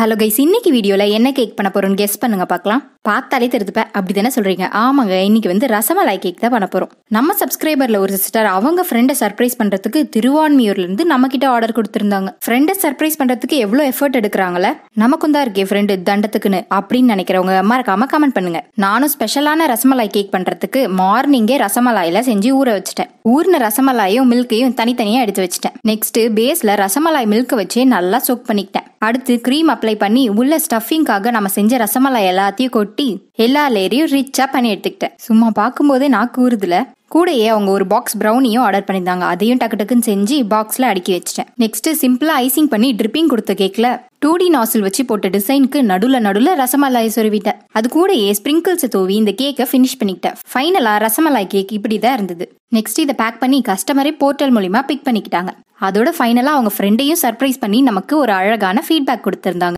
hello guys இன்னைக்கு வீடியோவில் என்ன கேக் பண்ண போகிறோன்னு கெஸ் பண்ணுங்க பார்க்கலாம் பார்த்தாலே தெரிஞ்சுப்பேன் அப்படி தானே சொல்றீங்க ஆமாங்க இன்னைக்கு வந்து ரசமலாய் கேக் தான் பண்ண போறோம் நம்ம சப்ஸ்கிரைபர்ல ஒரு சிஸ்டர் அவங்க ஃப்ரெண்டை சர்ப்ரைஸ் பண்றதுக்கு திருவான்மியூர்ல இருந்து நம்ம கிட்ட ஆர்டர் கொடுத்திருந்தாங்க ஃப்ரெண்டை சர்ப்ரைஸ் பண்றதுக்கு எவ்வளவு எஃபர்ட் எடுக்கிறாங்கள நமக்கும் தான் இருக்கே ஃப்ரெண்டு தண்டத்துக்குன்னு அப்படின்னு நினைக்கிறவங்க மறக்காம கமெண்ட் பண்ணுங்க நானும் ஸ்பெஷலான ரசமலாய் கேக் பண்றதுக்கு மார்னிங்கே ரசமலாயில செஞ்சு ஊற வச்சுட்டேன் ஊர்ன ரசமலாயும் மில்கையும் தனித்தனியா எடுத்து வச்சுட்டேன் நெக்ஸ்ட் பேஸ்ல ரசமலாய் மில்க் வச்சு நல்லா சோக் பண்ணிக்கிட்டேன் அடுத்து கிரீம் அப்ளை பண்ணி உள்ள ஸ்டஃபிங்காக நம்ம செஞ்ச ரசமலாய் எல்லாத்தையும் கொட்டி ஒட்டி எல்லா லேரையும் ரிச்சா பண்ணி எடுத்துக்கிட்டேன் சும்மா பார்க்கும்போதே நாக்கு ஊறுதுல கூடையே அவங்க ஒரு பாக்ஸ் ப்ரௌனியும் ஆர்டர் பண்ணியிருந்தாங்க அதையும் டக்கு டக்குன்னு செஞ்சு பாக்ஸில் அடுக்கி வச்சிட்டேன் நெக்ஸ்ட் சிம்பிளா ஐசிங் பண்ணி ட்ரிப்பிங் கொடுத்த கேக்கில் டூ டி நாசில் வச்சு போட்ட டிசைனுக்கு நடுவில் நடுவில் ரசமலாயை சொருவிட்டேன் அது கூடயே ஸ்ப்ரிங்கிள்ஸை தூவி இந்த கேக்கை ஃபினிஷ் பண்ணிக்கிட்டேன் ஃபைனலாக ரசமலாய் கேக் இப்படி தான் இருந்தது நெக்ஸ்ட் இதை பேக் பண்ணி கஸ்டமரே போர்ட்டல் மூலிமா பிக் பண்ணிக்கிட்டாங்க அதோட ஃபைனலாக அவங்க ஃப்ரெண்டையும் சர்ப்ரைஸ் பண்ணி நமக்கு ஒரு அழகான ஃபீட்பேக் கொடுத்துருந்தாங்க